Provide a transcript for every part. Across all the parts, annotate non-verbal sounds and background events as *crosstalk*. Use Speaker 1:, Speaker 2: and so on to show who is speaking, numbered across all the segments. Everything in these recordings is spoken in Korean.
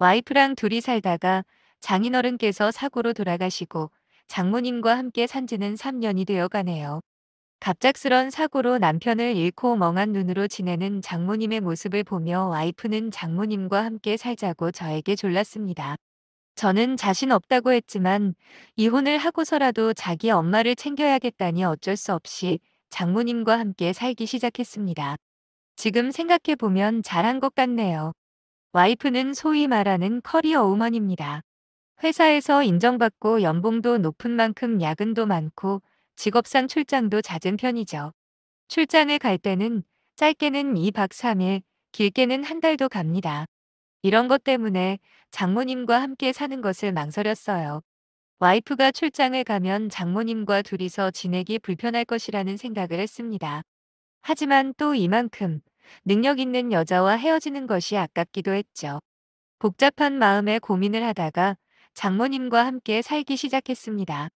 Speaker 1: 와이프랑 둘이 살다가 장인어른께서 사고로 돌아가시고 장모님과 함께 산 지는 3년이 되어 가네요. 갑작스런 사고로 남편을 잃고 멍한 눈으로 지내는 장모님의 모습을 보며 와이프는 장모님과 함께 살자고 저에게 졸랐습니다. 저는 자신 없다고 했지만 이혼을 하고서라도 자기 엄마를 챙겨야겠다니 어쩔 수 없이 장모님과 함께 살기 시작했습니다. 지금 생각해보면 잘한 것 같네요. 와이프는 소위 말하는 커리어 우먼입니다. 회사에서 인정받고 연봉도 높은 만큼 야근도 많고 직업상 출장도 잦은 편이죠. 출장을 갈 때는 짧게는 2박 3일, 길게는 한 달도 갑니다. 이런 것 때문에 장모님과 함께 사는 것을 망설였어요. 와이프가 출장을 가면 장모님과 둘이서 지내기 불편할 것이라는 생각을 했습니다. 하지만 또 이만큼 능력 있는 여자와 헤어지는 것이 아깝기도 했죠. 복잡한 마음에 고민을 하다가 장모님과 함께 살기 시작했습니다.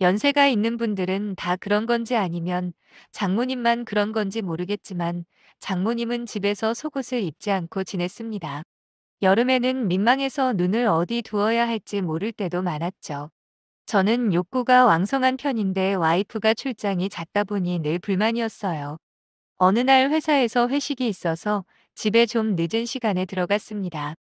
Speaker 1: 연세가 있는 분들은 다 그런 건지 아니면 장모님만 그런 건지 모르겠지만 장모님은 집에서 속옷을 입지 않고 지냈습니다. 여름에는 민망해서 눈을 어디 두어야 할지 모를 때도 많았죠. 저는 욕구가 왕성한 편인데 와이프가 출장이 잦다 보니 늘 불만이었어요. 어느 날 회사에서 회식이 있어서 집에 좀 늦은 시간에 들어갔습니다.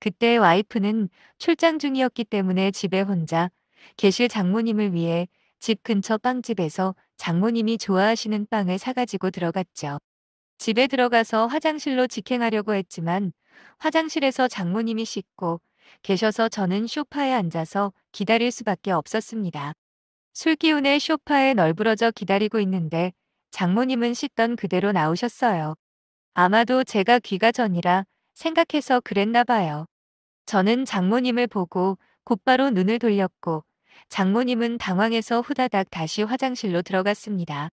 Speaker 1: 그때 와이프는 출장 중이었기 때문에 집에 혼자 계실 장모님을 위해 집 근처 빵집에서 장모님이 좋아하시는 빵을 사가지고 들어갔죠. 집에 들어가서 화장실로 직행하려고 했지만 화장실에서 장모님이 씻고 계셔서 저는 쇼파에 앉아서 기다릴 수밖에 없었습니다. 술기운에 쇼파에 널브러져 기다리고 있는데 장모님은 씻던 그대로 나오셨어요. 아마도 제가 귀가 전이라 생각해서 그랬나 봐요. 저는 장모님을 보고 곧바로 눈을 돌렸고 장모님은 당황해서 후다닥 다시 화장실로 들어갔습니다.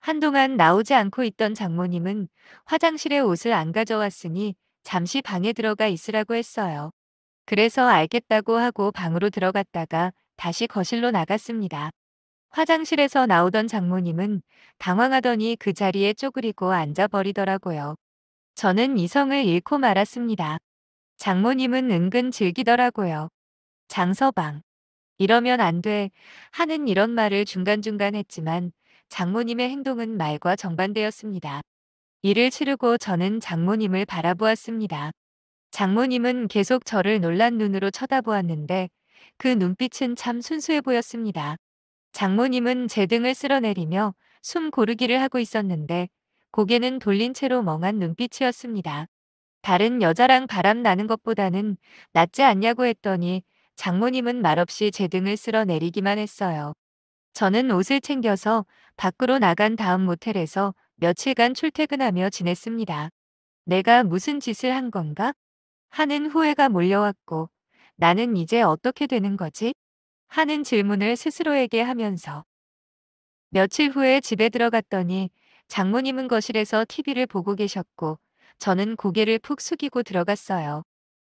Speaker 1: 한동안 나오지 않고 있던 장모님은 화장실에 옷을 안 가져왔으니 잠시 방에 들어가 있으라고 했어요. 그래서 알겠다고 하고 방으로 들어갔다가 다시 거실로 나갔습니다. 화장실에서 나오던 장모님은 당황하더니 그 자리에 쪼그리고 앉아버리더라고요. 저는 이성을 잃고 말았습니다. 장모님은 은근 즐기더라고요. 장서방. 이러면 안 돼. 하는 이런 말을 중간중간 했지만 장모님의 행동은 말과 정반대였습니다. 이를 치르고 저는 장모님을 바라보았습니다. 장모님은 계속 저를 놀란 눈으로 쳐다보았는데 그 눈빛은 참 순수해 보였습니다. 장모님은 제 등을 쓸어내리며 숨 고르기를 하고 있었는데 고개는 돌린 채로 멍한 눈빛이었습니다. 다른 여자랑 바람 나는 것보다는 낫지 않냐고 했더니 장모님은 말없이 제 등을 쓸어내리기만 했어요. 저는 옷을 챙겨서 밖으로 나간 다음 모텔에서 며칠간 출퇴근하며 지냈습니다. 내가 무슨 짓을 한 건가? 하는 후회가 몰려왔고 나는 이제 어떻게 되는 거지? 하는 질문을 스스로에게 하면서 며칠 후에 집에 들어갔더니 장모님은 거실에서 TV를 보고 계셨고 저는 고개를 푹 숙이고 들어갔어요.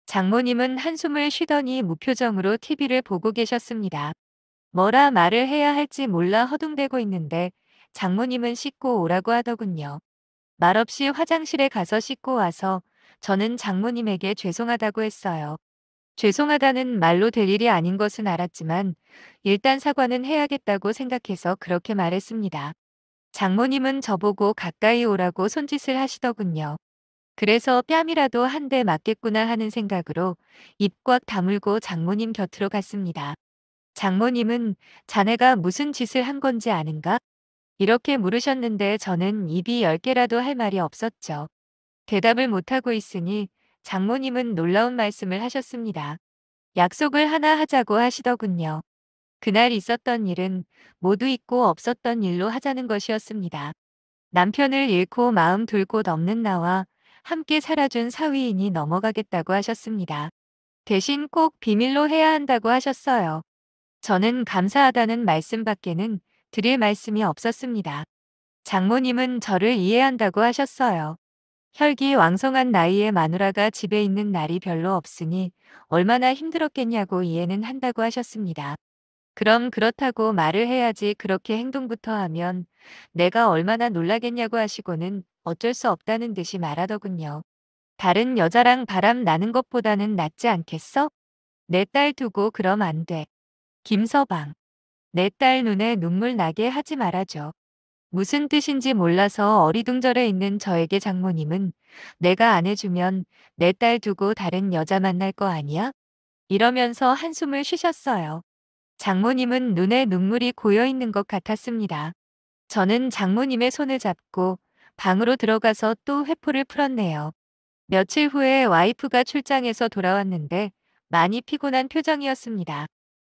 Speaker 1: 장모님은 한숨을 쉬더니 무표정으로 TV를 보고 계셨습니다. 뭐라 말을 해야 할지 몰라 허둥대고 있는데 장모님은 씻고 오라고 하더군요. 말없이 화장실에 가서 씻고 와서 저는 장모님에게 죄송하다고 했어요. 죄송하다는 말로 될 일이 아닌 것은 알았지만 일단 사과는 해야겠다고 생각해서 그렇게 말했습니다. 장모님은 저보고 가까이 오라고 손짓을 하시더군요. 그래서 뺨이라도 한 대 맞겠구나 하는 생각으로 입 꽉 다물고 장모님 곁으로 갔습니다. 장모님은 자네가 무슨 짓을 한 건지 아는가? 이렇게 물으셨는데 저는 입이 10개라도 할 말이 없었죠. 대답을 못하고 있으니 장모님은 놀라운 말씀을 하셨습니다. 약속을 하나 하자고 하시더군요. 그날 있었던 일은 모두 잊고 없었던 일로 하자는 것이었습니다. 남편을 잃고 마음 돌곳 없는 나와 함께 살아준 사위인이 넘어가겠다고 하셨습니다. 대신 꼭 비밀로 해야 한다고 하셨어요. 저는 감사하다는 말씀밖에는 드릴 말씀이 없었습니다. 장모님은 저를 이해한다고 하셨어요. 혈기 왕성한 나이에 마누라가 집에 있는 날이 별로 없으니 얼마나 힘들었겠냐고 이해는 한다고 하셨습니다. 그럼 그렇다고 말을 해야지 그렇게 행동부터 하면 내가 얼마나 놀라겠냐고 하시고는 어쩔 수 없다는 듯이 말하더군요. 다른 여자랑 바람 나는 것보다는 낫지 않겠어? 내 딸 두고 그럼 안 돼. 김서방. 내 딸 눈에 눈물 나게 하지 말아줘. 무슨 뜻인지 몰라서 어리둥절해 있는 저에게 장모님은 내가 안 해주면 내 딸 두고 다른 여자 만날 거 아니야? 이러면서 한숨을 쉬셨어요. 장모님은 눈에 눈물이 고여 있는 것 같았습니다. 저는 장모님의 손을 잡고 방으로 들어가서 또 회포를 풀었네요. 며칠 후에 와이프가 출장에서 돌아왔는데 많이 피곤한 표정이었습니다.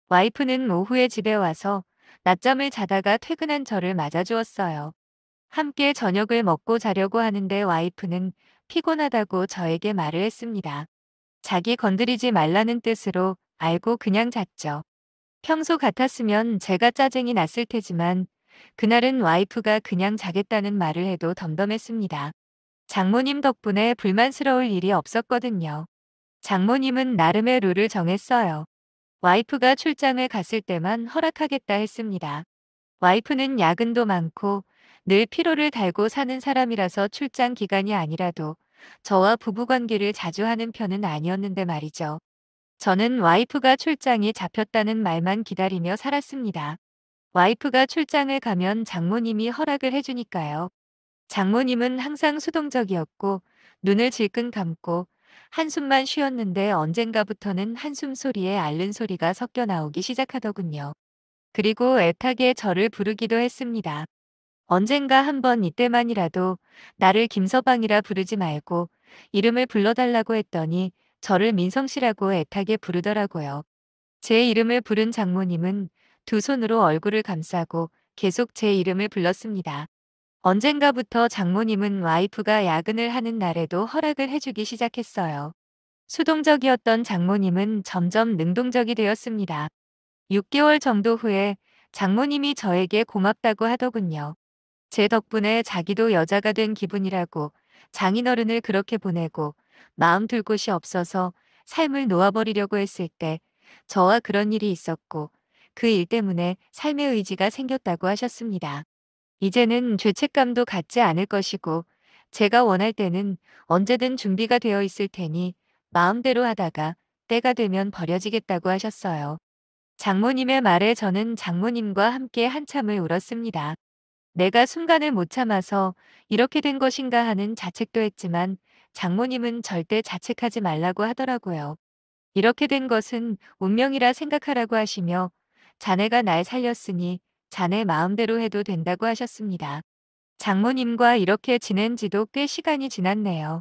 Speaker 1: 와이프는 오후에 집에 와서 낮잠을 자다가 퇴근한 저를 맞아주었어요. 함께 저녁을 먹고 자려고 하는데 와이프는 피곤하다고 저에게 말을 했습니다. 자기 건드리지 말라는 뜻으로 알고 그냥 잤죠. 평소 같았으면 제가 짜증이 났을 테지만 그날은 와이프가 그냥 자겠다는 말을 해도 덤덤했습니다. 장모님 덕분에 불만스러울 일이 없었거든요. 장모님은 나름의 룰을 정했어요. 와이프가 출장을 갔을 때만 허락하겠다 했습니다. 와이프는 야근도 많고 늘 피로를 달고 사는 사람이라서 출장 기간이 아니라도 저와 부부관계를 자주 하는 편은 아니었는데 말이죠. 저는 와이프가 출장이 잡혔다는 말만 기다리며 살았습니다. 와이프가 출장을 가면 장모님이 허락을 해주니까요. 장모님은 항상 수동적이었고 눈을 질끈 감고 한숨만 쉬었는데 언젠가부터는 한숨 소리에 앓는 소리가 섞여 나오기 시작하더군요. 그리고 애타게 저를 부르기도 했습니다. 언젠가 한 번 이때만이라도 나를 김서방이라 부르지 말고 이름을 불러달라고 했더니 저를 민성씨라고 애타게 부르더라고요. 제 이름을 부른 장모님은 두 손으로 얼굴을 감싸고 계속 제 이름을 불렀습니다. 언젠가부터 장모님은 와이프가 야근을 하는 날에도 허락을 해주기 시작했어요. 수동적이었던 장모님은 점점 능동적이 되었습니다. 6개월 정도 후에 장모님이 저에게 고맙다고 하더군요. 제 덕분에 자기도 여자가 된 기분이라고 장인어른을 그렇게 보내고 마음 둘 곳이 없어서 삶을 놓아버리려고 했을 때 저와 그런 일이 있었고 그 일 때문에 삶의 의지가 생겼다고 하셨습니다. 이제는 죄책감도 갖지 않을 것이고 제가 원할 때는 언제든 준비가 되어 있을 테니 마음대로 하다가 때가 되면 버려지겠다고 하셨어요. 장모님의 말에 저는 장모님과 함께 한참을 울었습니다. 내가 순간을 못 참아서 이렇게 된 것인가 하는 자책도 했지만 장모님은 절대 자책하지 말라고 하더라고요. 이렇게 된 것은 운명이라 생각하라고 하시며 자네가 날 살렸으니 자네 마음대로 해도 된다고 하셨습니다. 장모님과 이렇게 지낸 지도 꽤 시간이 지났네요.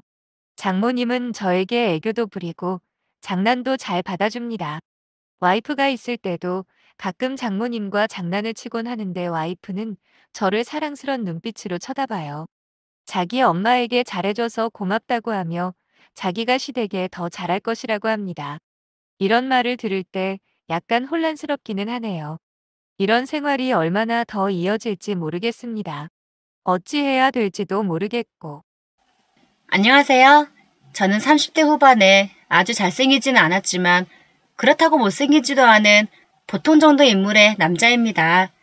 Speaker 1: 장모님은 저에게 애교도 부리고 장난도 잘 받아줍니다. 와이프가 있을 때도 가끔 장모님과 장난을 치곤 하는데 와이프는 저를 사랑스런 눈빛으로 쳐다봐요. 자기 엄마에게 잘해줘서 고맙다고 하며 자기가 시댁에 더 잘할 것이라고 합니다. 이런 말을 들을 때 약간 혼란스럽기는 하네요. 이런 생활이 얼마나 더 이어질지 모르겠습니다. 어찌해야 될지도 모르겠고.
Speaker 2: 안녕하세요. 저는 30대 후반에 아주 잘생기지 않았지만 그렇다고 못생기지도 않은 보통 정도 인물의 남자입니다.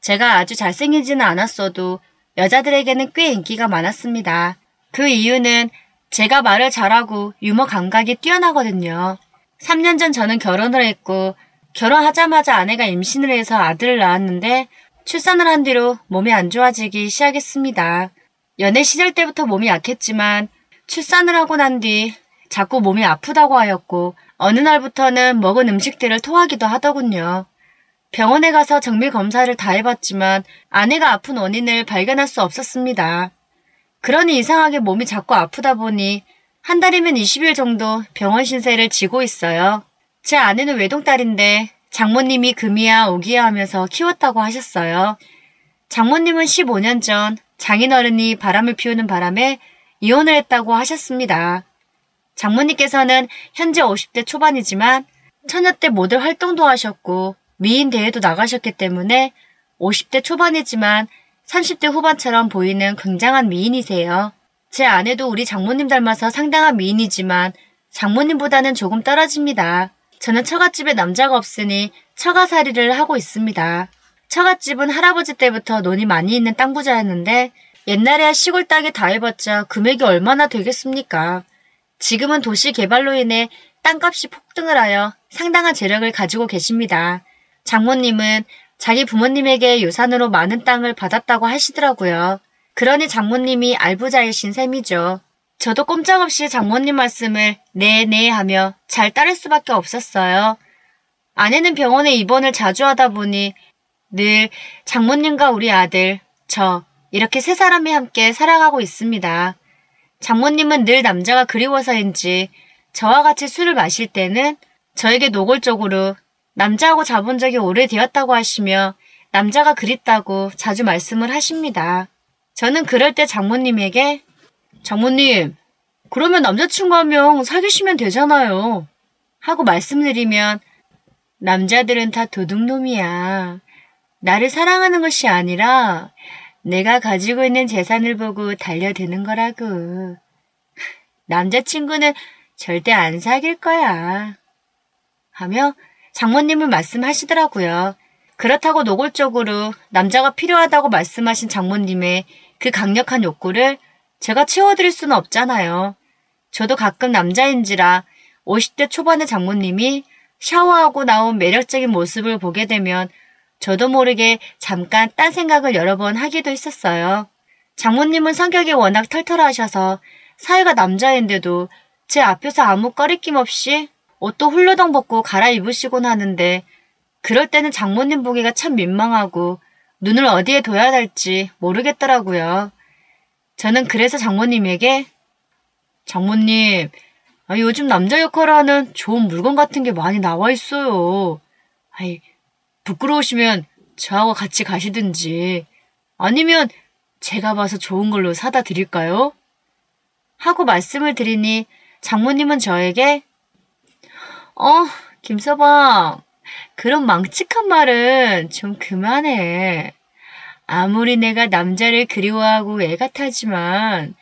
Speaker 2: 제가 아주 잘생기지는 않았어도 여자들에게는 꽤 인기가 많았습니다. 그 이유는 제가 말을 잘하고 유머 감각이 뛰어나거든요. 3년 전 저는 결혼을 했고 결혼하자마자 아내가 임신을 해서 아들을 낳았는데 출산을 한 뒤로 몸이 안 좋아지기 시작했습니다. 연애 시절 때부터 몸이 약했지만 출산을 하고 난 뒤 자꾸 몸이 아프다고 하였고 어느 날부터는 먹은 음식들을 토하기도 하더군요. 병원에 가서 정밀 검사를 다 해봤지만 아내가 아픈 원인을 발견할 수 없었습니다. 그러니 이상하게 몸이 자꾸 아프다 보니 한 달이면 20일 정도 병원 신세를 지고 있어요. 제 아내는 외동딸인데 장모님이 금이야 오기야 하면서 키웠다고 하셨어요. 장모님은 15년 전 장인어른이 바람을 피우는 바람에 이혼을 했다고 하셨습니다. 장모님께서는 현재 50대 초반이지만 처녀 때 모델 활동도 하셨고 미인 대회도 나가셨기 때문에 50대 초반이지만 30대 후반처럼 보이는 굉장한 미인이세요. 제 아내도 우리 장모님 닮아서 상당한 미인이지만 장모님보다는 조금 떨어집니다. 저는 처갓집에 남자가 없으니 처가살이를 하고 있습니다. 처갓집은 할아버지 때부터 논이 많이 있는 땅부자였는데 옛날에 시골 땅에 다 해봤자 금액이 얼마나 되겠습니까? 지금은 도시 개발로 인해 땅값이 폭등을 하여 상당한 재력을 가지고 계십니다. 장모님은 자기 부모님에게 유산으로 많은 땅을 받았다고 하시더라고요. 그러니 장모님이 알부자이신 셈이죠. 저도 꼼짝없이 장모님 말씀을 네네 네 하며 잘 따를 수밖에 없었어요. 아내는 병원에 입원을 자주 하다 보니 늘 장모님과 우리 아들, 저 이렇게 세 사람이 함께 살아가고 있습니다. 장모님은 늘 남자가 그리워서인지 저와 같이 술을 마실 때는 저에게 노골적으로 남자하고 자본 적이 오래되었다고 하시며 남자가 그립다고 자주 말씀을 하십니다. 저는 그럴 때 장모님에게 장모님, 그러면 남자친구 한 명 사귀시면 되잖아요. 하고 말씀드리면 남자들은 다 도둑놈이야. 나를 사랑하는 것이 아니라 내가 가지고 있는 재산을 보고 달려드는 거라고. 남자친구는 절대 안 사귈 거야. 하며 장모님은 말씀하시더라고요. 그렇다고 노골적으로 남자가 필요하다고 말씀하신 장모님의 그 강력한 욕구를 제가 채워드릴 수는 없잖아요. 저도 가끔 남자인지라 50대 초반의 장모님이 샤워하고 나온 매력적인 모습을 보게 되면 저도 모르게 잠깐 딴 생각을 여러 번 하기도 했었어요. 장모님은 성격이 워낙 털털하셔서 사회가 남자인데도 제 앞에서 아무 꺼리낌 없이 옷도 홀로덩 벗고 갈아입으시곤 하는데 그럴 때는 장모님 보기가 참 민망하고 눈을 어디에 둬야 할지 모르겠더라고요. 저는 그래서 장모님에게 장모님, 아, 요즘 남자 역할하는 좋은 물건 같은 게 많이 나와 있어요. 아이, 부끄러우시면 저하고 같이 가시든지 아니면 제가 봐서 좋은 걸로 사다 드릴까요? 하고 말씀을 드리니 장모님은 저에게 어, 김서방, 그런 망측한 말은 좀 그만해. 아무리 내가 남자를 그리워하고 애 같아지만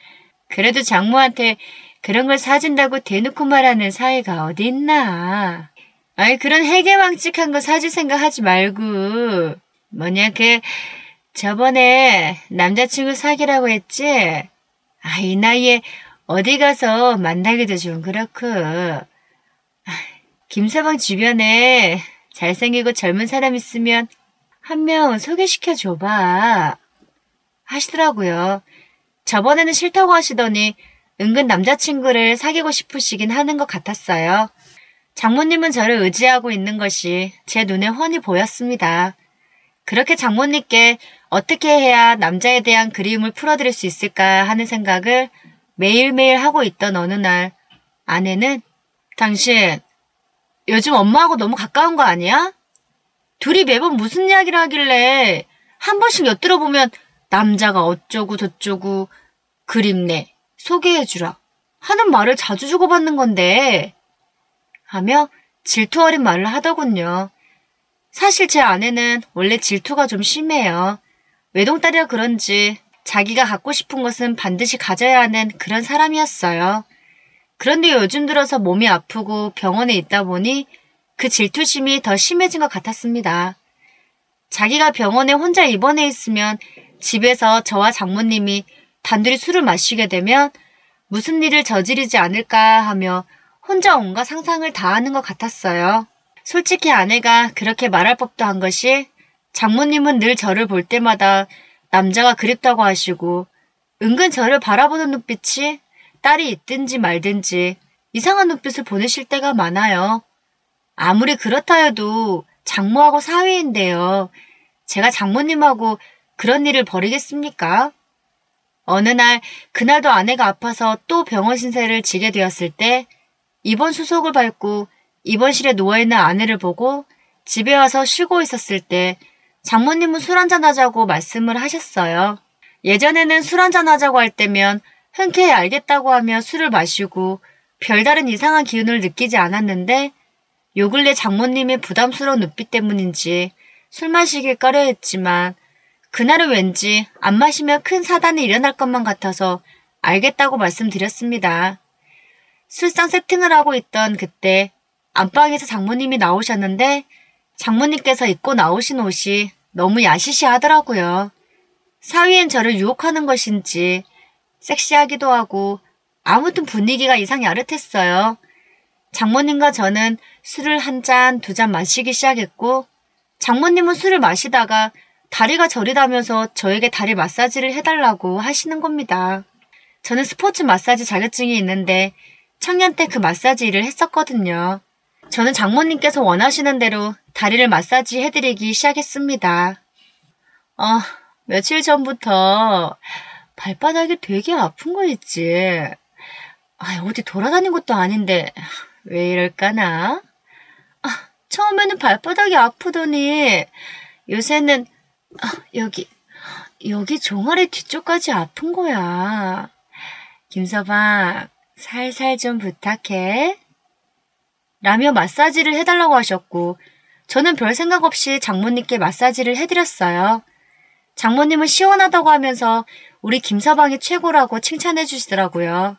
Speaker 2: 그래도 장모한테 그런 걸 사준다고 대놓고 말하는 사회가 어디있나 아이 그런 해괴망측한 거 사줄 생각하지 말고 뭐냐 그 저번에 남자친구 사귀라고 했지? 아이 나이에 어디 가서 만나기도 좀 그렇고 아, 김서방 주변에 잘생기고 젊은 사람 있으면 한명 소개시켜 줘봐. 하시더라고요. 저번에는 싫다고 하시더니 은근 남자친구를 사귀고 싶으시긴 하는 것 같았어요. 장모님은 저를 의지하고 있는 것이 제 눈에 훤히 보였습니다. 그렇게 장모님께 어떻게 해야 남자에 대한 그리움을 풀어드릴 수 있을까 하는 생각을 매일매일 하고 있던 어느 날 아내는 당신 요즘 엄마하고 너무 가까운 거 아니야? 둘이 매번 무슨 이야기를 하길래 한 번씩 엿들어보면 남자가 어쩌고 저쩌고 그립네 소개해주라 하는 말을 자주 주고받는 건데 하며 질투 어린 말을 하더군요. 사실 제 아내는 원래 질투가 좀 심해요. 외동딸이라 그런지 자기가 갖고 싶은 것은 반드시 가져야 하는 그런 사람이었어요. 그런데 요즘 들어서 몸이 아프고 병원에 있다 보니 그 질투심이 더 심해진 것 같았습니다. 자기가 병원에 혼자 입원해 있으면 집에서 저와 장모님이 단둘이 술을 마시게 되면 무슨 일을 저지르지 않을까 하며 혼자 온갖 상상을 다 하는 것 같았어요. 솔직히 아내가 그렇게 말할 법도 한 것이 장모님은 늘 저를 볼 때마다 남자가 그립다고 하시고 은근 저를 바라보는 눈빛이 딸이 있든지 말든지 이상한 눈빛을 보내실 때가 많아요. 아무리 그렇다 해도 장모하고 사위인데요. 제가 장모님하고 그런 일을 벌이겠습니까? 어느 날 그날도 아내가 아파서 또 병원 신세를 지게 되었을 때 입원 수속을 밟고 입원실에 누워있는 아내를 보고 집에 와서 쉬고 있었을 때 장모님은 술 한 잔 하자고 말씀을 하셨어요. 예전에는 술 한 잔 하자고 할 때면 흔쾌히 알겠다고 하며 술을 마시고 별다른 이상한 기운을 느끼지 않았는데 요 근래 장모님의 부담스러운 눈빛 때문인지 술 마시길 꺼려했지만 그날은 왠지 안 마시면 큰 사단이 일어날 것만 같아서 알겠다고 말씀드렸습니다. 술상 세팅을 하고 있던 그때 안방에서 장모님이 나오셨는데 장모님께서 입고 나오신 옷이 너무 야시시하더라고요. 사위엔 저를 유혹하는 것인지 섹시하기도 하고 아무튼 분위기가 이상 야릇했어요. 장모님과 저는 술을 한 잔, 두 잔 마시기 시작했고, 장모님은 술을 마시다가 다리가 저리다면서 저에게 다리 마사지를 해달라고 하시는 겁니다. 저는 스포츠 마사지 자격증이 있는데 청년 때 그 마사지 일을 했었거든요. 저는 장모님께서 원하시는 대로 다리를 마사지 해드리기 시작했습니다. 어, 며칠 전부터 발바닥이 되게 아픈 거 있지. 아, 어디 돌아다닌 것도 아닌데 왜 이럴까나? 아, 처음에는 발바닥이 아프더니 요새는 아, 여기, 여기 종아리 뒤쪽까지 아픈 거야. 김서방, 살살 좀 부탁해. 라며 마사지를 해달라고 하셨고, 저는 별 생각 없이 장모님께 마사지를 해드렸어요. 장모님은 시원하다고 하면서 우리 김서방이 최고라고 칭찬해 주시더라고요.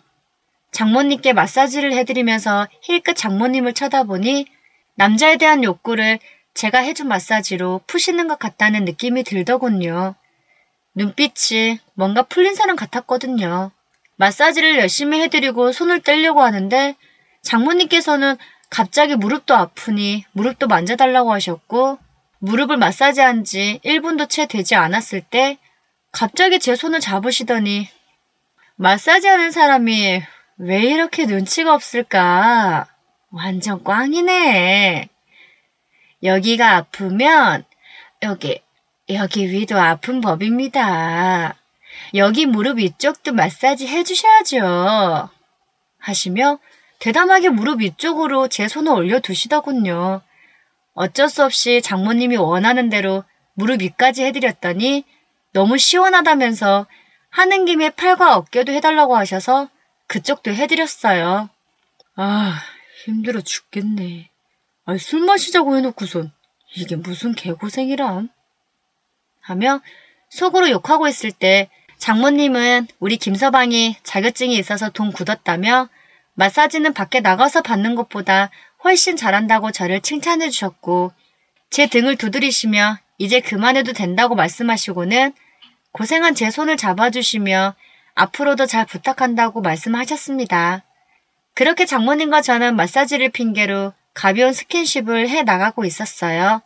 Speaker 2: 장모님께 마사지를 해드리면서 힐끗 장모님을 쳐다보니 남자에 대한 욕구를 제가 해준 마사지로 푸시는 것 같다는 느낌이 들더군요. 눈빛이 뭔가 풀린 사람 같았거든요. 마사지를 열심히 해드리고 손을 떼려고 하는데 장모님께서는 갑자기 무릎도 아프니 무릎도 만져달라고 하셨고 무릎을 마사지한 지 1분도 채 되지 않았을 때 갑자기 제 손을 잡으시더니 마사지하는 사람이 왜 이렇게 눈치가 없을까? 완전 꽝이네. 여기가 아프면 여기, 여기 위도 아픈 법입니다. 여기 무릎 이쪽도 마사지 해주셔야죠. 하시며 대담하게 무릎 위쪽으로 제 손을 올려두시더군요. 어쩔 수 없이 장모님이 원하는 대로 무릎 위까지 해드렸더니 너무 시원하다면서 하는 김에 팔과 어깨도 해달라고 하셔서 그쪽도 해드렸어요. 아, 힘들어 죽겠네. 아, 니술 마시자고 해놓고선 이게 무슨 개고생이람? 하며 속으로 욕하고 있을 때 장모님은 우리 김서방이 자격증이 있어서 돈 굳었다며 마사지는 밖에 나가서 받는 것보다 훨씬 잘한다고 저를 칭찬해 주셨고 제 등을 두드리시며 이제 그만해도 된다고 말씀하시고는 고생한 제 손을 잡아주시며 앞으로도 잘 부탁한다고 말씀하셨습니다. 그렇게 장모님과 저는 마사지를 핑계로 가벼운 스킨십을 해 나가고 있었어요.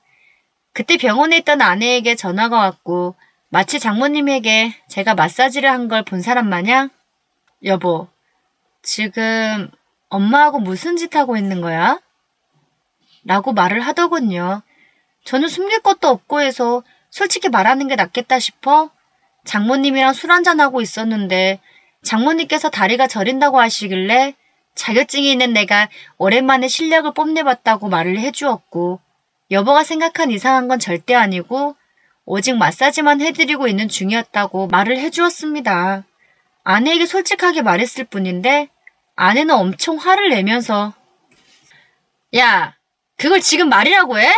Speaker 2: 그때 병원에 있던 아내에게 전화가 왔고 마치 장모님에게 제가 마사지를 한 걸 본 사람 마냥 여보, 지금 엄마하고 무슨 짓 하고 있는 거야? 라고 말을 하더군요. 저는 숨길 것도 없고 해서 솔직히 말하는 게 낫겠다 싶어 장모님이랑 술 한잔하고 있었는데 장모님께서 다리가 저린다고 하시길래 자격증이 있는 내가 오랜만에 실력을 뽐내봤다고 말을 해주었고 여보가 생각한 이상한 건 절대 아니고 오직 마사지만 해드리고 있는 중이었다고 말을 해주었습니다. 아내에게 솔직하게 말했을 뿐인데 아내는 엄청 화를 내면서 야 그걸 지금 말이라고 해?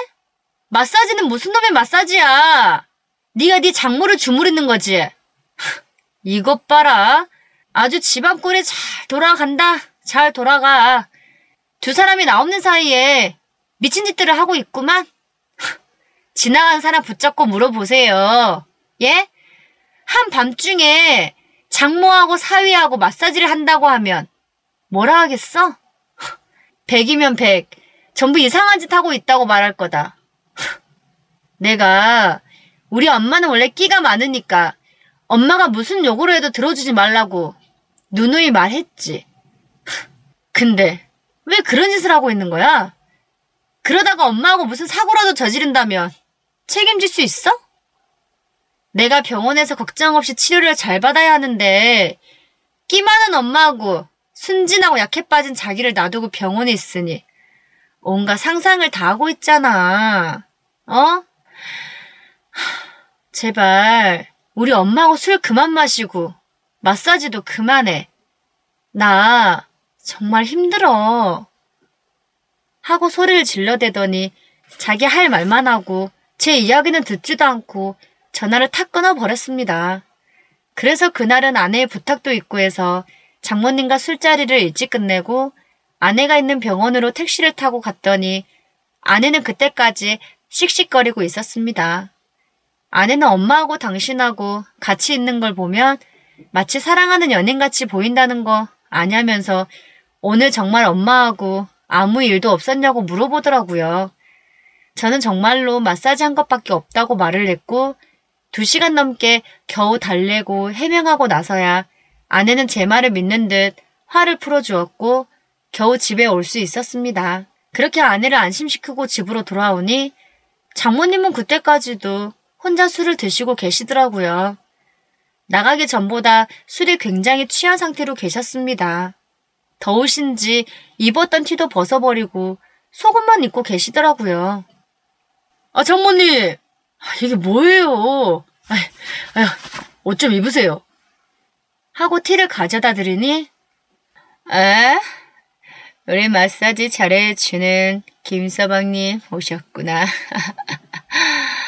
Speaker 2: 마사지는 무슨 놈의 마사지야? 네가 네 장모를 주무르는 거지. *laughs* 이것 봐라. 아주 집안꼴에 잘 돌아간다. 잘 돌아가. 두 사람이 나 없는 사이에 미친 짓들을 하고 있구만. *laughs* 지나간 사람 붙잡고 물어보세요. 예? 한 밤중에 장모하고 사위하고 마사지를 한다고 하면 뭐라 하겠어? *laughs* 백이면백 100. 전부 이상한 짓 하고 있다고 말할 거다. 내가 우리 엄마는 원래 끼가 많으니까 엄마가 무슨 욕으로 해도 들어주지 말라고 누누이 말했지. *laughs* 근데 왜 그런 짓을 하고 있는 거야? 그러다가 엄마하고 무슨 사고라도 저지른다면 책임질 수 있어? 내가 병원에서 걱정 없이 치료를 잘 받아야 하는데 끼 많은 엄마하고 순진하고 약해 빠진 자기를 놔두고 병원에 있으니 온갖 상상을 다 하고 있잖아. 어? 제발 우리 엄마하고 술 그만 마시고 마사지도 그만해. 나 정말 힘들어. 하고 소리를 질러대더니 자기 할 말만 하고 제 이야기는 듣지도 않고 전화를 탁 끊어버렸습니다. 그래서 그날은 아내의 부탁도 있고 해서 장모님과 술자리를 일찍 끝내고 아내가 있는 병원으로 택시를 타고 갔더니 아내는 그때까지 씩씩거리고 있었습니다. 아내는 엄마하고 당신하고 같이 있는 걸 보면 마치 사랑하는 연인같이 보인다는 거 아냐면서 오늘 정말 엄마하고 아무 일도 없었냐고 물어보더라고요. 저는 정말로 마사지 한 것밖에 없다고 말을 했고 두 시간 넘게 겨우 달래고 해명하고 나서야 아내는 제 말을 믿는 듯 화를 풀어주었고 겨우 집에 올 수 있었습니다. 그렇게 아내를 안심시키고 집으로 돌아오니 장모님은 그때까지도 혼자 술을 드시고 계시더라고요. 나가기 전보다 술이 굉장히 취한 상태로 계셨습니다. 더우신지 입었던 티도 벗어버리고 속옷만 입고 계시더라고요. 아, 장모님! 아, 이게 뭐예요? 아휴, 옷좀 입으세요. 하고 티를 가져다 드리니, 아, 우리 마사지 잘해주는 김서방님 오셨구나. *laughs*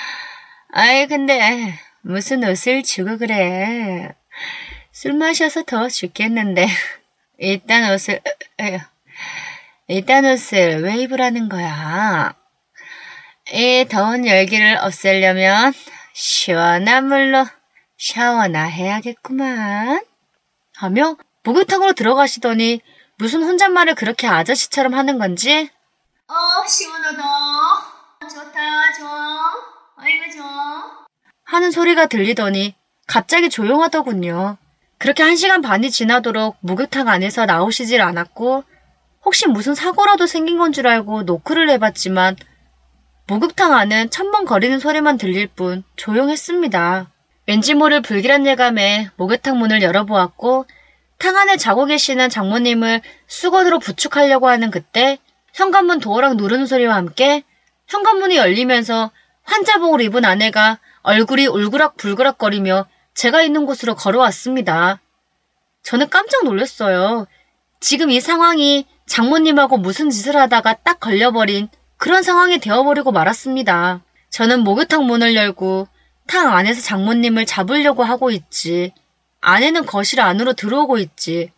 Speaker 2: 아이 근데 무슨 옷을 주고 그래. 술 마셔서 더워 죽겠는데. 일단 *laughs* 옷을... 일단 옷을 왜 입으라는 거야? 이 더운 열기를 없애려면 시원한 물로 샤워나 해야겠구만. 하며 목욕탕으로 들어가시더니 무슨 혼잣말을 그렇게 아저씨처럼 하는 건지? 어, 시원하다. 좋다, 좋아. 어이구 좋아.
Speaker 1: 하는 소리가
Speaker 2: 들리더니 갑자기 조용하더군요. 그렇게 한 시간 반이 지나도록 목욕탕 안에서 나오시질 않았고 혹시 무슨 사고라도 생긴 건 줄 알고 노크를 해봤지만 목욕탕 안은 천번거리는 소리만 들릴 뿐 조용했습니다. 왠지 모를 불길한 예감에 목욕탕 문을 열어보았고 탕 안에 자고 계시는 장모님을 수건으로 부축하려고 하는 그때 현관문 도어락 누르는 소리와 함께 현관문이 열리면서 환자복을 입은 아내가 얼굴이 울그락불그락거리며 제가 있는 곳으로 걸어왔습니다. 저는 깜짝 놀랐어요. 지금 이 상황이 장모님하고 무슨 짓을 하다가 딱 걸려버린 그런 상황이 되어버리고 말았습니다. 저는 목욕탕 문을 열고 탕 안에서 장모님을 잡으려고 하고 있지. 아내는 거실 안으로 들어오고 있지.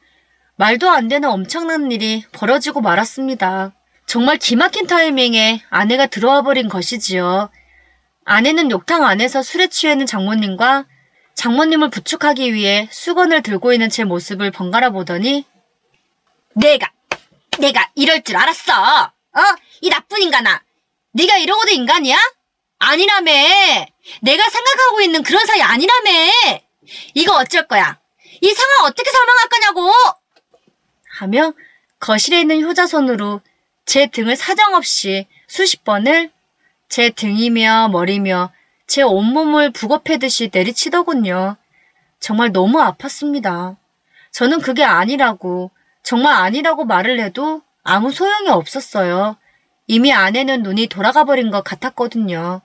Speaker 2: 말도 안 되는 엄청난 일이 벌어지고 말았습니다. 정말 기막힌 타이밍에 아내가 들어와 버린 것이지요. 아내는 욕탕 안에서 술에 취해있는 장모님과 장모님을 부축하기 위해 수건을 들고 있는 제 모습을 번갈아 보더니 내가 내가 이럴 줄 알았어. 어? 이 나쁜 인간아. 네가 이러고도 인간이야? 아니라며. 내가 생각하고 있는 그런 사이 아니라며. 이거 어쩔 거야. 이 상황 어떻게 설명할 거냐고. 하며 거실에 있는 효자손으로 제 등을 사정없이 수십 번을 제 등이며 머리며 제 온몸을 북업패듯이 내리치더군요. 정말 너무 아팠습니다. 저는 그게 아니라고, 정말 아니라고 말을 해도 아무 소용이 없었어요. 이미 아내는 눈이 돌아가 버린 것 같았거든요.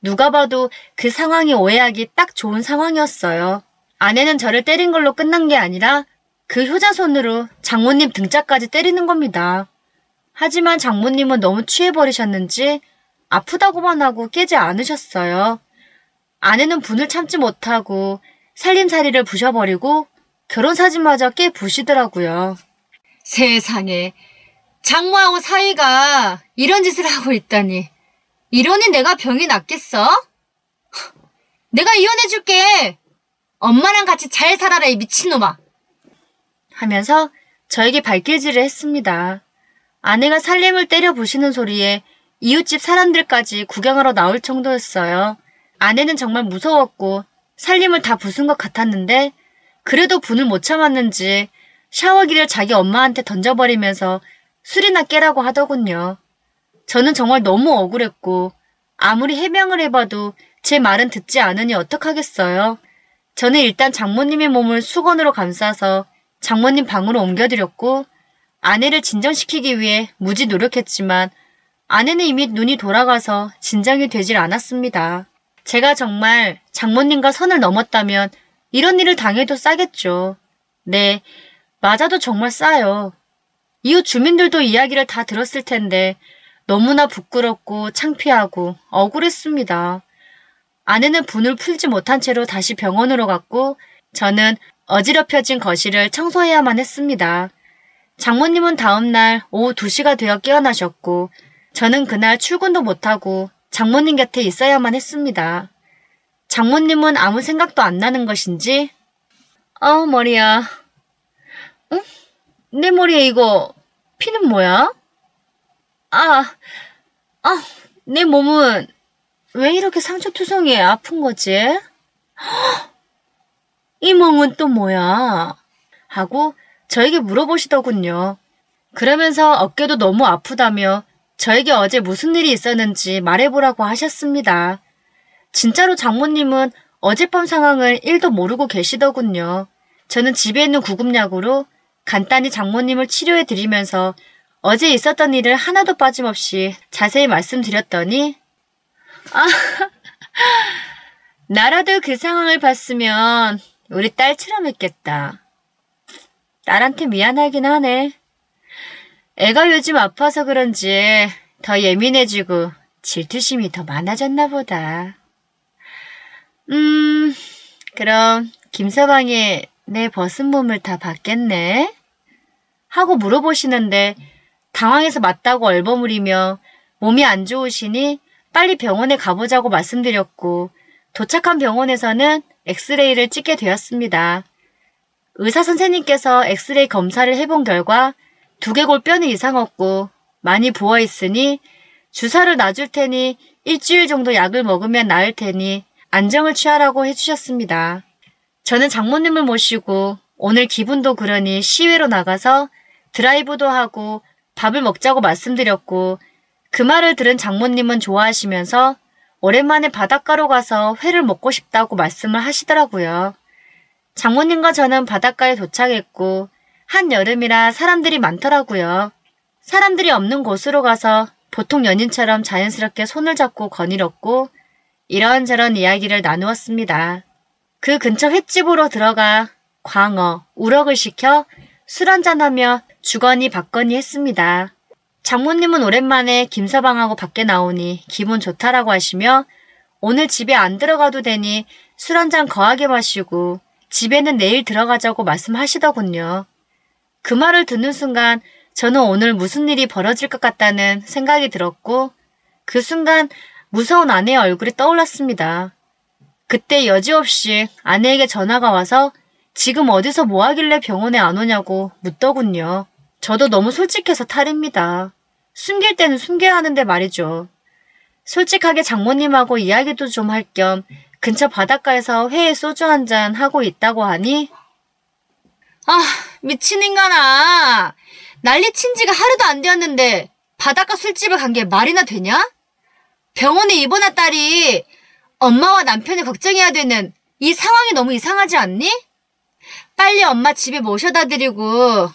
Speaker 2: 누가 봐도 그 상황이 오해하기 딱 좋은 상황이었어요. 아내는 저를 때린 걸로 끝난 게 아니라 그 효자손으로 장모님 등짝까지 때리는 겁니다. 하지만 장모님은 너무 취해버리셨는지 아프다고만 하고 깨지 않으셨어요. 아내는 분을 참지 못하고 살림살이를 부셔버리고 결혼 사진마저 깨 부시더라고요. 세상에 장모하고 사위가 이런 짓을 하고 있다니 이러니 내가 병이 낫겠어? *laughs* 내가 이혼해줄게. 엄마랑 같이 잘 살아라 이 미친놈아. 하면서 저에게 발길질을 했습니다. 아내가 살림을 때려 부시는 소리에 이웃집 사람들까지 구경하러 나올 정도였어요. 아내는 정말 무서웠고 살림을 다 부순 것 같았는데 그래도 분을 못 참았는지 샤워기를 자기 엄마한테 던져버리면서 술이나 깨라고 하더군요. 저는 정말 너무 억울했고 아무리 해명을 해봐도 제 말은 듣지 않으니 어떡하겠어요. 저는 일단 장모님의 몸을 수건으로 감싸서 장모님 방으로 옮겨드렸고 아내를 진정시키기 위해 무지 노력했지만 아내는 이미 눈이 돌아가서 진정이 되질 않았습니다. 제가 정말 장모님과 선을 넘었다면 이런 일을 당해도 싸겠죠. 네, 맞아도 정말 싸요. 이웃 주민들도 이야기를 다 들었을 텐데 너무나 부끄럽고 창피하고 억울했습니다. 아내는 분을 풀지 못한 채로 다시 병원으로 갔고 저는 어지럽혀진 거실을 청소해야만 했습니다. 장모님은 다음날 오후 2시가 되어 깨어나셨고 저는 그날 출근도 못하고 장모님 곁에 있어야만 했습니다. 장모님은 아무 생각도 안 나는 것인지 어 머리야. 응? 내 머리에 이거 피는 뭐야? 아, 아, 내 몸은 왜 이렇게 상처투성이에 아픈 거지? 이 멍은 또 뭐야? 하고 저에게 물어보시더군요. 그러면서 어깨도 너무 아프다며 저에게 어제 무슨 일이 있었는지 말해보라고 하셨습니다. 진짜로 장모님은 어젯밤 상황을 1도 모르고 계시더군요. 저는 집에 있는 구급약으로 간단히 장모님을 치료해드리면서 어제 있었던 일을 하나도 빠짐없이 자세히 말씀드렸더니 아, *laughs* 나라도 그 상황을 봤으면 우리 딸처럼 했겠다. 딸한테 미안하긴 하네. 애가 요즘 아파서 그런지 더 예민해지고 질투심이 더 많아졌나 보다. 음, 그럼 김서방이 내 벗은 몸을 다 봤겠네? 하고 물어보시는데 당황해서 맞다고 얼버무리며 몸이 안 좋으시니 빨리 병원에 가보자고 말씀드렸고 도착한 병원에서는 엑스레이를 찍게 되었습니다. 의사 선생님께서 엑스레이 검사를 해본 결과 두개골 뼈는 이상 없고 많이 부어있으니 주사를 놔줄 테니 일주일 정도 약을 먹으면 나을 테니 안정을 취하라고 해주셨습니다. 저는 장모님을 모시고 오늘 기분도 그러니 시외로 나가서 드라이브도 하고 밥을 먹자고 말씀드렸고 그 말을 들은 장모님은 좋아하시면서 오랜만에 바닷가로 가서 회를 먹고 싶다고 말씀을 하시더라고요. 장모님과 저는 바닷가에 도착했고 한여름이라 사람들이 많더라고요. 사람들이 없는 곳으로 가서 보통 연인처럼 자연스럽게 손을 잡고 거닐었고 이런저런 이야기를 나누었습니다. 그 근처 횟집으로 들어가 광어, 우럭을 시켜 술 한잔하며 주거니 받거니 했습니다. 장모님은 오랜만에 김서방하고 밖에 나오니 기분 좋다라고 하시며 오늘 집에 안 들어가도 되니 술 한잔 거하게 마시고 집에는 내일 들어가자고 말씀하시더군요. 그 말을 듣는 순간 저는 오늘 무슨 일이 벌어질 것 같다는 생각이 들었고 그 순간 무서운 아내의 얼굴이 떠올랐습니다. 그때 여지없이 아내에게 전화가 와서 지금 어디서 뭐 하길래 병원에 안 오냐고 묻더군요. 저도 너무 솔직해서 탈입니다. 숨길 때는 숨겨야 하는데 말이죠. 솔직하게 장모님하고 이야기도 좀 할 겸 근처 바닷가에서 회에 소주 한 잔 하고 있다고 하니 아 미친 인간아. 난리친 지가 하루도 안 되었는데 바닷가 술집에 간 게 말이나 되냐? 병원에 입원한 다이 엄마와 남편을 걱정해야 되는 이 상황이 너무 이상하지 않니? 빨리 엄마 집에 모셔다 드리고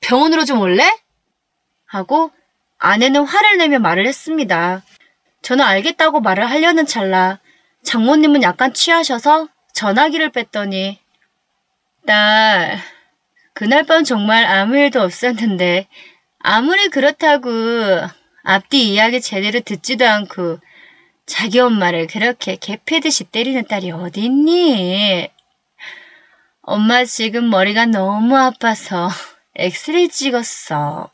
Speaker 2: 병원으로 좀 올래? 하고 아내는 화를 내며 말을 했습니다. 저는 알겠다고 말을 하려는 찰나 장모님은 약간 취하셔서 전화기를 뺐더니 딸 그날 밤 정말 아무 일도 없었는데 아무리 그렇다고 앞뒤 이야기 제대로 듣지도 않고 자기 엄마를 그렇게 개패듯이 때리는 딸이 어딨니? 엄마 지금 머리가 너무 아파서 엑스레이 찍었어.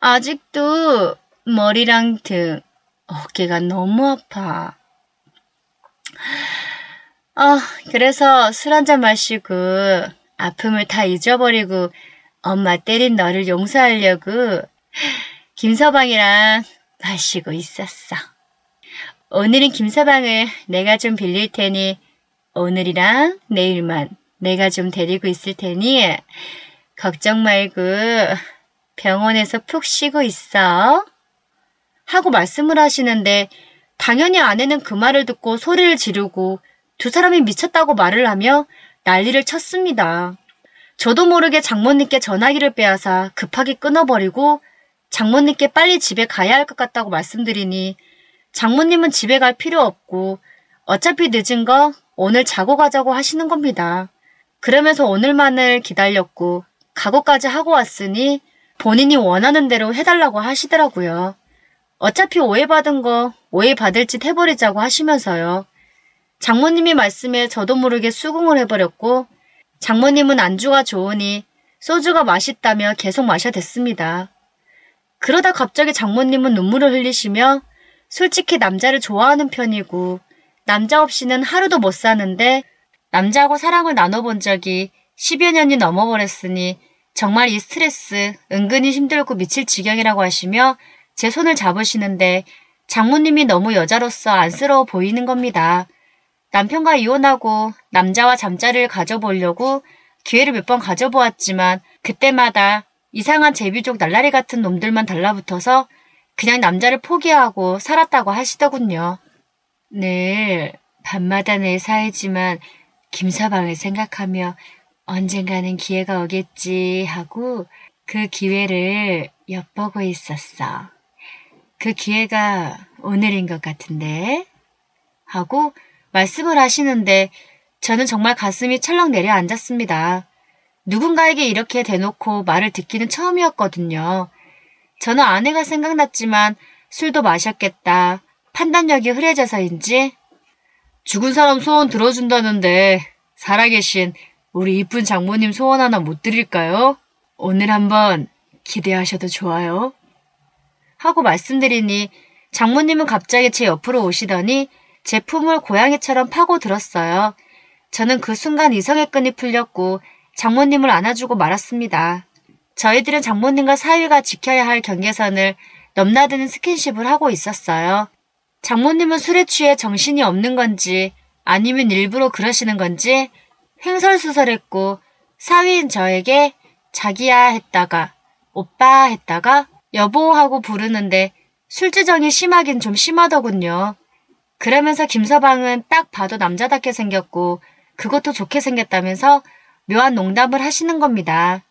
Speaker 2: 아직도 머리랑 등, 어깨가 너무 아파. 아, 그래서 술 한잔 마시고 아픔을 다 잊어버리고 엄마 때린 너를 용서하려고 *laughs* 김서방이랑 마시고 있었어. 오늘은 김서방을 내가 좀 빌릴 테니 오늘이랑 내일만 내가 좀 데리고 있을 테니 걱정 말고 병원에서 푹 쉬고 있어. 하고 말씀을 하시는데 당연히 아내는 그 말을 듣고 소리를 지르고 두 사람이 미쳤다고 말을 하며 난리를 쳤습니다. 저도 모르게 장모님께 전화기를 빼앗아 급하게 끊어버리고 장모님께 빨리 집에 가야 할 것 같다고 말씀드리니 장모님은 집에 갈 필요 없고 어차피 늦은 거 오늘 자고 가자고 하시는 겁니다. 그러면서 오늘만을 기다렸고 각오까지 하고 왔으니 본인이 원하는 대로 해달라고 하시더라고요. 어차피 오해받은 거 오해받을 짓 해버리자고 하시면서요. 장모님이 말씀에 저도 모르게 수긍을 해버렸고 장모님은 안주가 좋으니 소주가 맛있다며 계속 마셔댔습니다. 그러다 갑자기 장모님은 눈물을 흘리시며 솔직히 남자를 좋아하는 편이고 남자 없이는 하루도 못 사는데 남자하고 사랑을 나눠본 적이 10여 년이 넘어버렸으니 정말 이 스트레스 은근히 힘들고 미칠 지경이라고 하시며 제 손을 잡으시는데 장모님이 너무 여자로서 안쓰러워 보이는 겁니다. 남편과 이혼하고 남자와 잠자리를 가져보려고 기회를 몇 번 가져보았지만 그때마다 이상한 제비족 날라리 같은 놈들만 달라붙어서 그냥 남자를 포기하고 살았다고 하시더군요. 늘 밤마다 내 사이지만 김서방을 생각하며 언젠가는 기회가 오겠지 하고 그 기회를 엿보고 있었어. 그 기회가 오늘인 것 같은데 하고 말씀을 하시는데 저는 정말 가슴이 철렁 내려앉았습니다. 누군가에게 이렇게 대놓고 말을 듣기는 처음이었거든요. 저는 아내가 생각났지만 술도 마셨겠다. 판단력이 흐려져서인지 죽은 사람 소원 들어준다는데 살아계신 우리 이쁜 장모님 소원 하나 못 드릴까요? 오늘 한번 기대하셔도 좋아요. 하고 말씀드리니 장모님은 갑자기 제 옆으로 오시더니 제품을 고양이처럼 파고들었어요. 저는 그 순간 이성의 끈이 풀렸고 장모님을 안아주고 말았습니다. 저희들은 장모님과 사위가 지켜야 할 경계선을 넘나드는 스킨십을 하고 있었어요. 장모님은 술에 취해 정신이 없는 건지 아니면 일부러 그러시는 건지 횡설수설했고 사위인 저에게 자기야 했다가 오빠 했다가 여보 하고 부르는데 술주정이 심하긴 좀 심하더군요. 그러면서 김서방은 딱 봐도 남자답게 생겼고 그것도 좋게 생겼다면서 묘한 농담을 하시는 겁니다.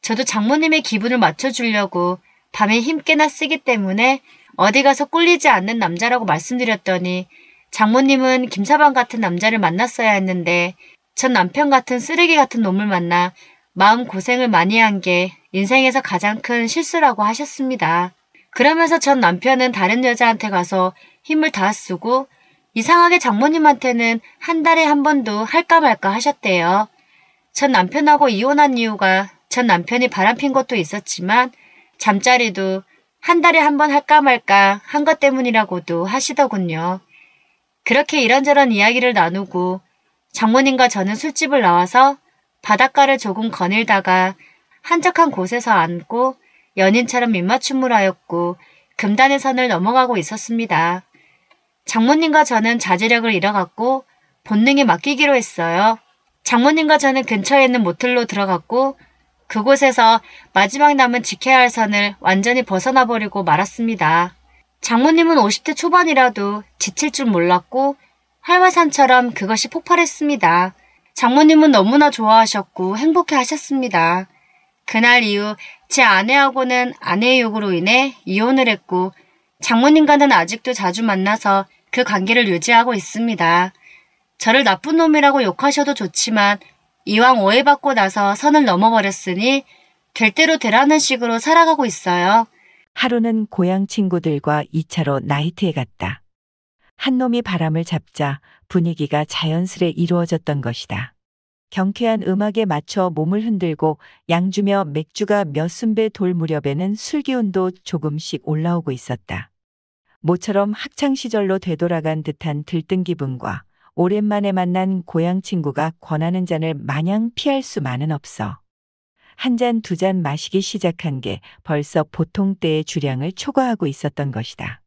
Speaker 2: 저도 장모님의 기분을 맞춰주려고 밤에 힘께나 쓰기 때문에 어디 가서 꿀리지 않는 남자라고 말씀드렸더니 장모님은 김서방 같은 남자를 만났어야 했는데 전 남편 같은 쓰레기 같은 놈을 만나 마음 고생을 많이 한 게 인생에서 가장 큰 실수라고 하셨습니다. 그러면서 전 남편은 다른 여자한테 가서 힘을 다 쓰고 이상하게 장모님한테는 한 달에 한 번도 할까 말까 하셨대요. 전 남편하고 이혼한 이유가 전 남편이 바람핀 것도 있었지만 잠자리도 한 달에 한 번 할까 말까 한 것 때문이라고도 하시더군요. 그렇게 이런저런 이야기를 나누고 장모님과 저는 술집을 나와서 바닷가를 조금 거닐다가 한적한 곳에서 앉고 연인처럼 입맞춤을 하였고 금단의 선을 넘어가고 있었습니다. 장모님과 저는 자제력을 잃어갔고 본능에 맡기기로 했어요. 장모님과 저는 근처에 있는 모텔로 들어갔고 그곳에서 마지막 남은 지켜야 할 선을 완전히 벗어나버리고 말았습니다. 장모님은 50대 초반이라도 지칠 줄 몰랐고 활화산처럼 그것이 폭발했습니다. 장모님은 너무나 좋아하셨고 행복해 하셨습니다. 그날 이후 제 아내하고는 아내의 욕으로 인해 이혼을 했고 장모님과는 아직도 자주 만나서 그 관계를 유지하고 있습니다. 저를 나쁜 놈이라고 욕하셔도 좋지만 이왕 오해받고 나서 선을 넘어버렸으니 될 대로 되라는 식으로 살아가고 있어요. 하루는 고향
Speaker 3: 친구들과 2차로 나이트에 갔다. 한 놈이 바람을 잡자 분위기가 자연스레 이루어졌던 것이다. 경쾌한 음악에 맞춰 몸을 흔들고 양주며 맥주가 몇 순배 돌 무렵에는 술 기운도 조금씩 올라오고 있었다. 모처럼 학창 시절로 되돌아간 듯한 들뜬 기분과 오랜만에 만난 고향 친구가 권하는 잔을 마냥 피할 수만은 없어. 한 잔, 두 잔 마시기 시작한 게 벌써 보통 때의 주량을 초과하고 있었던 것이다.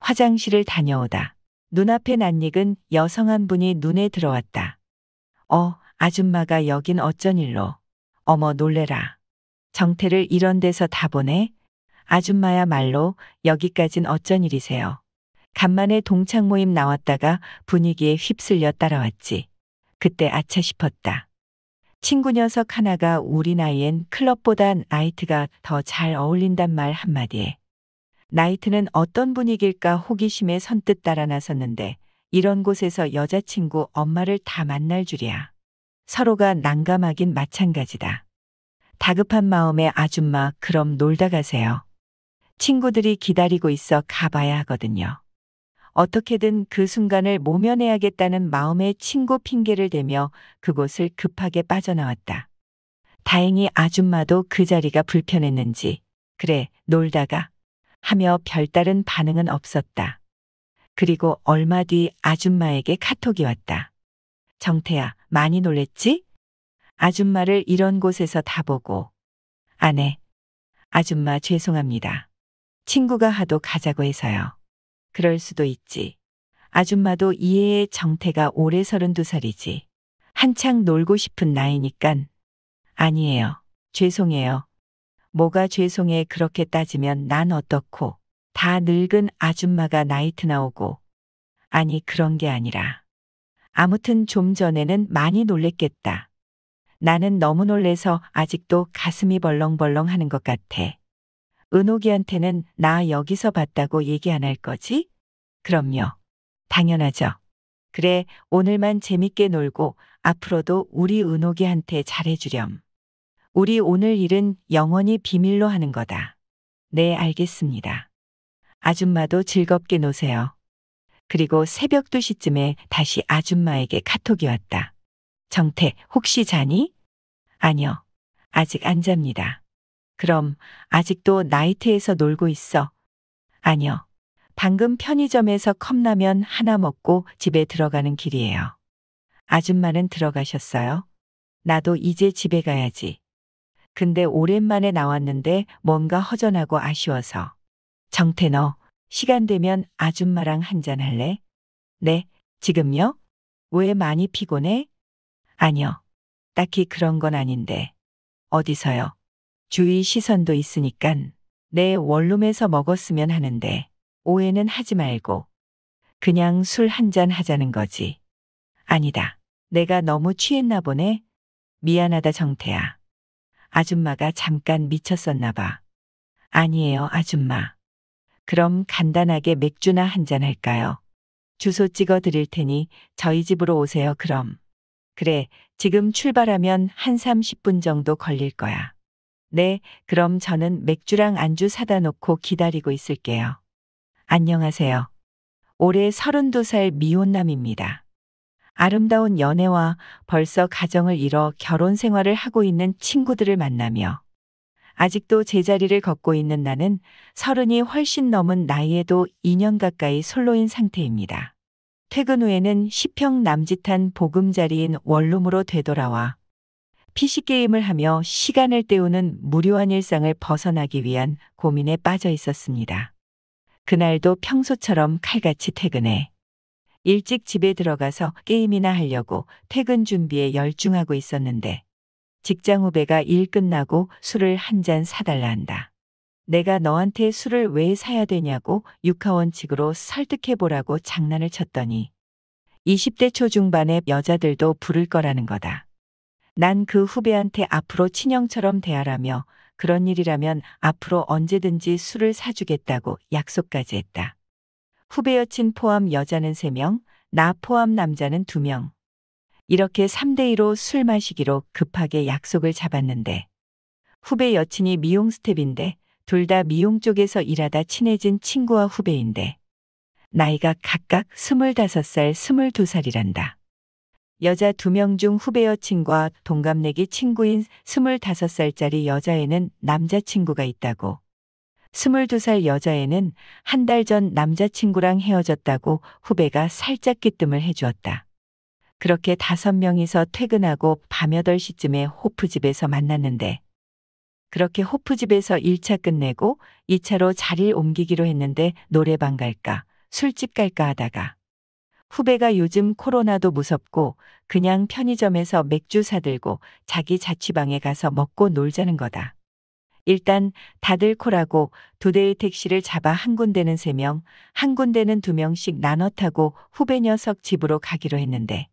Speaker 3: 화장실을 다녀오다. 눈앞에 낯익은 여성 한 분이 눈에 들어왔다. 어, 아줌마가 여긴 어쩐 일로. 어머 놀래라. 정태를 이런 데서 다보네 아줌마야 말로 여기까진 어쩐 일이세요. 간만에 동창 모임 나왔다가 분위기에 휩쓸려 따라왔지. 그때 아차 싶었다. 친구 녀석 하나가 우리 나이엔 클럽보단 나이트가 더 잘 어울린단 말 한마디에. 나이트는 어떤 분위기일까 호기심에 선뜻 따라 나섰는데 이런 곳에서 여자친구 엄마를 다 만날 줄이야. 서로가 난감하긴 마찬가지다. 다급한 마음에 아줌마 그럼 놀다 가세요. 친구들이 기다리고 있어 가봐야 하거든요. 어떻게든 그 순간을 모면해야겠다는 마음에 친구 핑계를 대며 그곳을 급하게 빠져나왔다. 다행히 아줌마도 그 자리가 불편했는지 그래 놀다가 하며 별다른 반응은 없었다. 그리고 얼마 뒤 아줌마에게 카톡이 왔다. 정태야 많이 놀랬지? 아줌마를 이런 곳에서 다 보고 아내 네. 아줌마 죄송합니다. 친구가 하도 가자고 해서요. 그럴 수도 있지. 아줌마도 이해의 정태가 올해 32살이지. 한창 놀고 싶은 나이니깐. 아니에요. 죄송해요. 뭐가 죄송해 그렇게 따지면 난 어떻고. 다 늙은 아줌마가 나이트 나오고. 아니 그런 게 아니라. 아무튼 좀 전에는 많이 놀랬겠다. 나는 너무 놀래서 아직도 가슴이 벌렁벌렁 하는 것 같아. 은옥이한테는 나 여기서 봤다고 얘기 안 할 거지? 그럼요. 당연하죠. 그래, 오늘만 재밌게 놀고 앞으로도 우리 은옥이한테 잘해주렴. 우리 오늘 일은 영원히 비밀로 하는 거다. 네, 알겠습니다. 아줌마도 즐겁게 노세요. 그리고 새벽 2시쯤에 다시 아줌마에게 카톡이 왔다. 정태, 혹시 자니? 아니요. 아직 안 잡니다. 그럼 아직도 나이트에서 놀고 있어. 아니요. 방금 편의점에서 컵라면 하나 먹고 집에 들어가는 길이에요. 아줌마는 들어가셨어요. 나도 이제 집에 가야지. 근데 오랜만에 나왔는데 뭔가 허전하고 아쉬워서. 정태 너, 시간 되면 아줌마랑 한잔 할래? 네, 지금요? 왜 많이 피곤해? 아니요. 딱히 그런 건 아닌데. 어디서요? 주위 시선도 있으니깐 내 원룸에서 먹었으면 하는데 오해는 하지 말고 그냥 술 한 잔 하자는 거지. 아니다. 내가 너무 취했나 보네. 미안하다 정태야. 아줌마가 잠깐 미쳤었나 봐. 아니에요 아줌마. 그럼 간단하게 맥주나 한 잔 할까요? 주소 찍어 드릴 테니 저희 집으로 오세요 그럼. 그래 지금 출발하면 한 30분 정도 걸릴 거야. 네, 그럼 저는 맥주랑 안주 사다 놓고 기다리고 있을게요. 안녕하세요. 올해 32살 미혼남입니다. 아름다운 연애와 벌써 가정을 잃어 결혼 생활을 하고 있는 친구들을 만나며 아직도 제자리를 걷고 있는 나는 서른이 훨씬 넘은 나이에도 2년 가까이 솔로인 상태입니다. 퇴근 후에는 10평 남짓한 보금자리인 원룸으로 되돌아와 PC게임을 하며 시간을 때우는 무료한 일상을 벗어나기 위한 고민에 빠져 있었습니다. 그날도 평소처럼 칼같이 퇴근해 일찍 집에 들어가서 게임이나 하려고 퇴근 준비에 열중하고 있었는데 직장 후배가 일 끝나고 술을 한 잔 사달라 한다. 내가 너한테 술을 왜 사야 되냐고 육하원측으로 설득해보라고 장난을 쳤더니 20대 초중반의 여자들도 부를 거라는 거다. 난그 후배한테 앞으로 친형처럼 대하라며 그런 일이라면 앞으로 언제든지 술을 사주겠다고 약속까지 했다. 후배 여친 포함 여자는 3명, 나 포함 남자는 2명. 이렇게 3대2로 술 마시기로 급하게 약속을 잡았는데 후배 여친이 미용 스텝인데 둘 다 미용 쪽에서 일하다 친해진 친구와 후배인데 나이가 각각 25살, 22살이란다. 여자 두 명 중 후배 여친과 동갑내기 친구인 25살짜리 여자애는 남자친구가 있다고. 22살 여자애는 한 달 전 남자친구랑 헤어졌다고 후배가 살짝 기뜸을 해주었다. 그렇게 다섯 명이서 퇴근하고 밤 8시쯤에 호프집에서 만났는데 그렇게 호프집에서 1차 끝내고 2차로 자리를 옮기기로 했는데 노래방 갈까 술집 갈까 하다가 후배가 요즘 코로나도 무섭고 그냥 편의점에서 맥주 사들고 자기 자취방에 가서 먹고 놀자는 거다. 일단 다들 코라고 두 대의 택시를 잡아 한 군데는 세 명, 한 군데는 두 명씩 나눠 타고 후배 녀석 집으로 가기로 했는데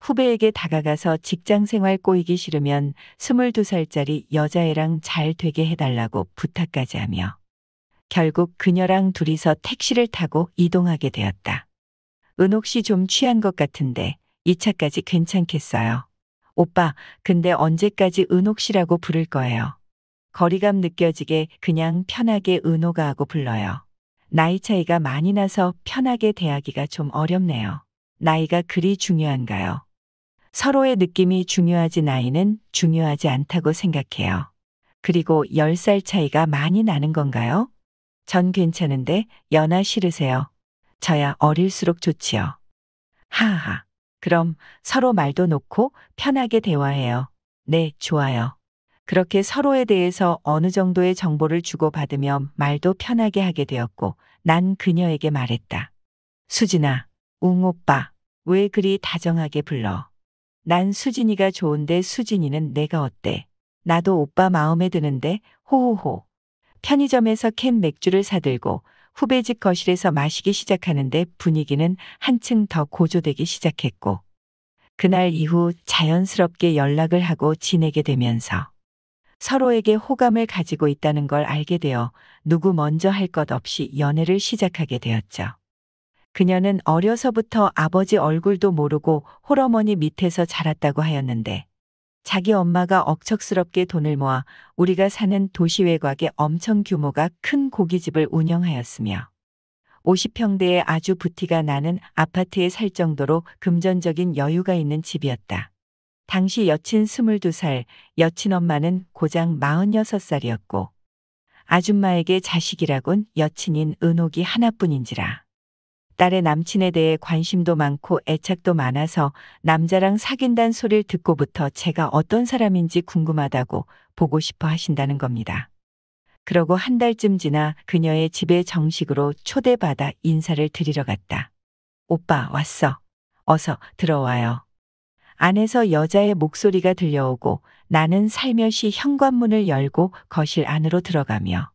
Speaker 3: 후배에게 다가가서 직장 생활 꼬이기 싫으면 22살짜리 여자애랑 잘 되게 해달라고 부탁까지 하며 결국 그녀랑 둘이서 택시를 타고 이동하게 되었다. 은옥 씨 좀 취한 것 같은데 2차까지 괜찮겠어요. 오빠, 근데 언제까지 은옥 씨라고 부를 거예요. 거리감 느껴지게 그냥 편하게 은호가 하고 불러요. 나이 차이가 많이 나서 편하게 대하기가 좀 어렵네요. 나이가 그리 중요한가요? 서로의 느낌이 중요하지 나이는 중요하지 않다고 생각해요. 그리고 10살 차이가 많이 나는 건가요? 전 괜찮은데 연하 싫으세요. 저야 어릴수록 좋지요. 하하. 그럼 서로 말도 놓고 편하게 대화해요. 네, 좋아요. 그렇게 서로에 대해서 어느 정도의 정보를 주고받으며 말도 편하게 하게 되었고 난 그녀에게 말했다. 수진아, 웅 오빠, 왜 그리 다정하게 불러? 난 수진이가 좋은데 수진이는 내가 어때? 나도 오빠 마음에 드는데 호호호. 편의점에서 캔 맥주를 사들고 후배 집 거실에서 마시기 시작하는데 분위기는 한층 더 고조되기 시작했고 그날 이후 자연스럽게 연락을 하고 지내게 되면서 서로에게 호감을 가지고 있다는 걸 알게 되어 누구 먼저 할 것 없이 연애를 시작하게 되었죠. 그녀는 어려서부터 아버지 얼굴도 모르고 홀어머니 밑에서 자랐다고 하였는데 자기 엄마가 억척스럽게 돈을 모아 우리가 사는 도시 외곽에 엄청 규모가 큰 고깃집을 운영하였으며 50평대의 아주 부티가 나는 아파트에 살 정도로 금전적인 여유가 있는 집이었다. 당시 여친 22살, 여친 엄마는 고장 46살이었고 아줌마에게 자식이라곤 여친인 은옥이 하나뿐인지라. 딸의 남친에 대해 관심도 많고 애착도 많아서 남자랑 사귄다는 소리를 듣고부터 제가 어떤 사람인지 궁금하다고 보고 싶어 하신다는 겁니다. 그러고 한 달쯤 지나 그녀의 집에 정식으로 초대받아 인사를 드리러 갔다. 오빠 왔어. 어서 들어와요. 안에서 여자의 목소리가 들려오고 나는 살며시 현관문을 열고 거실 안으로 들어가며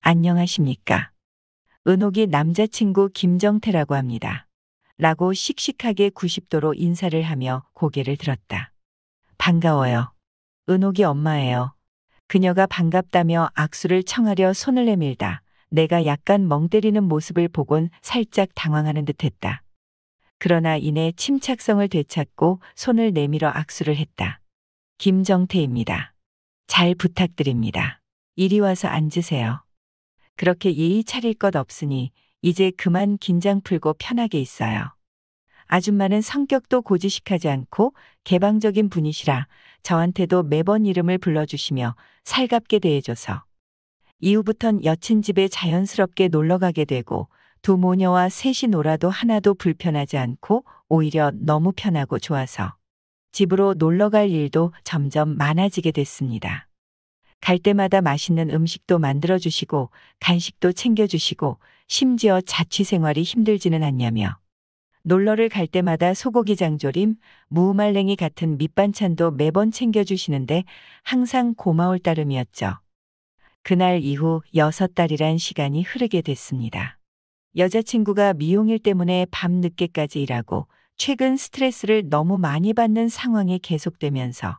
Speaker 3: 안녕하십니까. 은옥이 남자친구 김정태라고 합니다. 라고 씩씩하게 90도로 인사를 하며 고개를 들었다. 반가워요. 은옥이 엄마예요. 그녀가 반갑다며 악수를 청하려 손을 내밀다. 내가 약간 멍 때리는 모습을 보곤 살짝 당황하는 듯 했다. 그러나 이내 침착성을 되찾고 손을 내밀어 악수를 했다. 김정태입니다. 잘 부탁드립니다. 이리 와서 앉으세요. 그렇게 예의 차릴 것 없으니 이제 그만 긴장 풀고 편하게 있어요. 아줌마는 성격도 고지식하지 않고 개방적인 분이시라 저한테도 매번 이름을 불러주시며 살갑게 대해줘서 이후부턴 여친 집에 자연스럽게 놀러가게 되고 두 모녀와 셋이 놀아도 하나도 불편하지 않고 오히려 너무 편하고 좋아서 집으로 놀러갈 일도 점점 많아지게 됐습니다. 갈 때마다 맛있는 음식도 만들어주시고 간식도 챙겨주시고 심지어 자취 생활이 힘들지는 않냐며 놀러를 갈 때마다 소고기 장조림, 무말랭이 같은 밑반찬도 매번 챙겨주시는데 항상 고마울 따름이었죠. 그날 이후 여섯 달이란 시간이 흐르게 됐습니다. 여자친구가 미용일 때문에 밤늦게까지 일하고 최근 스트레스를 너무 많이 받는 상황이 계속되면서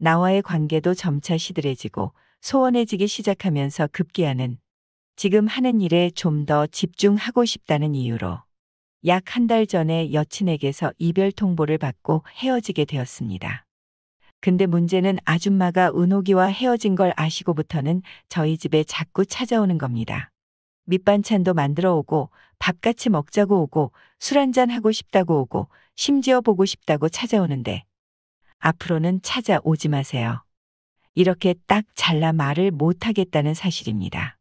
Speaker 3: 나와의 관계도 점차 시들해지고 소원해지기 시작하면서 급기야는 지금 하는 일에 좀 더 집중하고 싶다는 이유로 약 한 달 전에 여친에게서 이별 통보를 받고 헤어지게 되었습니다. 근데 문제는 아줌마가 은호기와 헤어진 걸 아시고부터는 저희 집에 자꾸 찾아오는 겁니다. 밑반찬도 만들어 오고 밥같이 먹자고 오고 술 한 잔 하고 싶다고 오고 심지어 보고 싶다고 찾아오는데 앞으로는 찾아오지 마세요. 이렇게 딱 잘라 말을 못하겠다는 사실입니다.